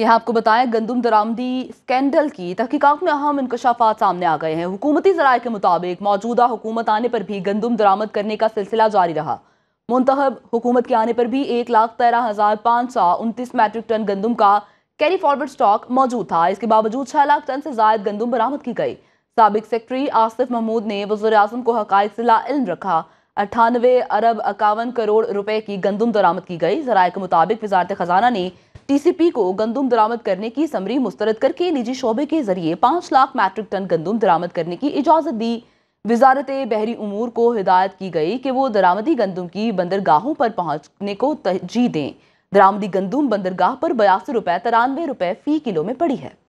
यहाँ आपको बताया गंदम दरामदी स्कैंडल की तहकीकात में अहम इंकशाफ सामने आ गए हैं हुकूमती जराये के मुताबिक मौजूदा हुकूमत आने पर भी गंदम दरामद करने का सिलसिला जारी रहा मुंतब हुकूमत के आने पर भी एक लाख तेरह हज़ार पाँच सौ उनतीस मैट्रिक टन गंदम का कैरी फॉरवर्ड स्टॉक मौजूद था इसके बावजूद छह लाख टन से ज्यादा गंदम बरामद की गई सबक सेक्रेटरी आसिफ महमूद ने वजर अजम को हक से रखा अट्ठानवे अरब इक्यावन करोड़ रुपए की गंदम दरामद की गई जराये के मुताबिक वजारत खजाना ने टीसीपी को गंदुम दरामद करने की समरी मुस्तरद करके निजी शोबे के जरिए पाँच लाख मैट्रिक टन गंदुम दरामद करने की इजाज़त दी वजारत बहरी उमूर को हिदायत की गई कि वो दरामदी गंदुम की बंदरगाहों पर पहुँचने को तरजीह दें दरामदी गंदुम बंदरगाह पर बयासी रुपये तिरानवे रुपये फ़ी किलो में पड़ी है